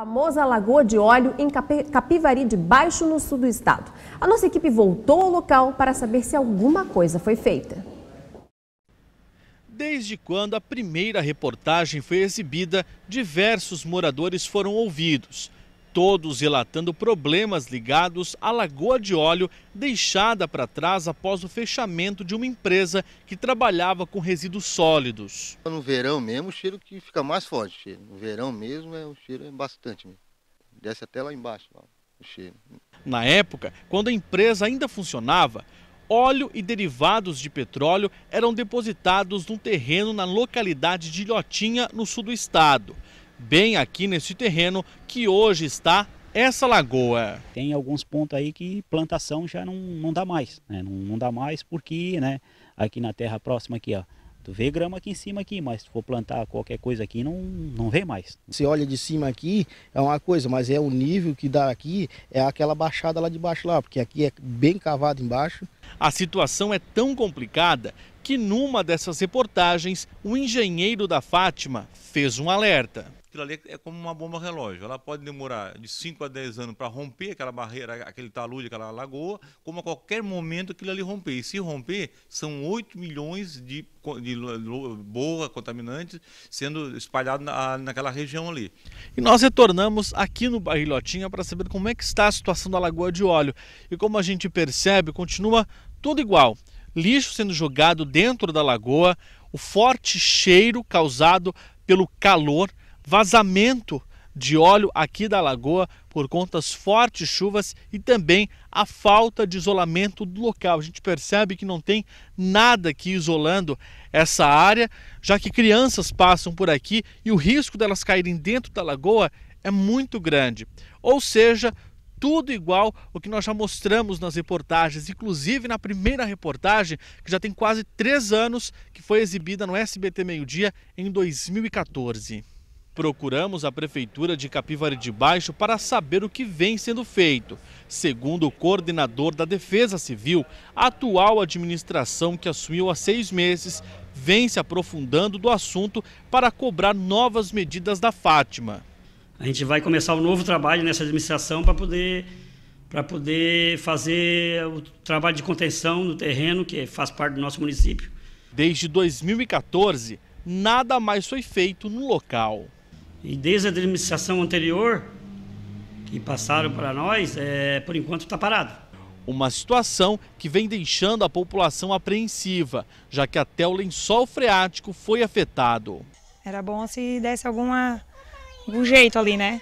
famosa Lagoa de Óleo em Capivari de Baixo, no sul do estado. A nossa equipe voltou ao local para saber se alguma coisa foi feita. Desde quando a primeira reportagem foi exibida, diversos moradores foram ouvidos todos relatando problemas ligados à lagoa de óleo deixada para trás após o fechamento de uma empresa que trabalhava com resíduos sólidos. No verão mesmo, o cheiro que fica mais forte. Cheiro. No verão mesmo, é, o cheiro é bastante. Mesmo. Desce até lá embaixo o cheiro. Na época, quando a empresa ainda funcionava, óleo e derivados de petróleo eram depositados num terreno na localidade de Ilhotinha, no sul do estado bem aqui nesse terreno que hoje está essa lagoa. Tem alguns pontos aí que plantação já não, não dá mais, né? Não, não dá mais porque, né, aqui na terra próxima aqui, ó, Tu vê grama aqui em cima aqui, mas se for plantar qualquer coisa aqui, não, não vê mais. Você olha de cima aqui, é uma coisa, mas é o nível que dá aqui, é aquela baixada lá de baixo lá, porque aqui é bem cavado embaixo. A situação é tão complicada que numa dessas reportagens, o engenheiro da Fátima fez um alerta aquilo ali é como uma bomba relógio. Ela pode demorar de 5 a 10 anos para romper aquela barreira, aquele talude, aquela lagoa, como a qualquer momento aquilo ali romper. E se romper, são 8 milhões de, de boa contaminantes sendo espalhados na, naquela região ali. E nós retornamos aqui no Barrilhotinha para saber como é que está a situação da Lagoa de Óleo. E como a gente percebe, continua tudo igual. Lixo sendo jogado dentro da lagoa, o forte cheiro causado pelo calor vazamento de óleo aqui da lagoa por conta das fortes chuvas e também a falta de isolamento do local. A gente percebe que não tem nada aqui isolando essa área, já que crianças passam por aqui e o risco delas caírem dentro da lagoa é muito grande. Ou seja, tudo igual o que nós já mostramos nas reportagens, inclusive na primeira reportagem, que já tem quase três anos, que foi exibida no SBT Meio Dia em 2014. Procuramos a Prefeitura de Capivari de Baixo para saber o que vem sendo feito. Segundo o coordenador da Defesa Civil, a atual administração que assumiu há seis meses vem se aprofundando do assunto para cobrar novas medidas da Fátima. A gente vai começar um novo trabalho nessa administração para poder, para poder fazer o trabalho de contenção no terreno, que faz parte do nosso município. Desde 2014, nada mais foi feito no local. E desde a administração anterior, que passaram para nós, é, por enquanto está parado. Uma situação que vem deixando a população apreensiva, já que até o lençol freático foi afetado. Era bom se desse alguma, algum jeito ali, né?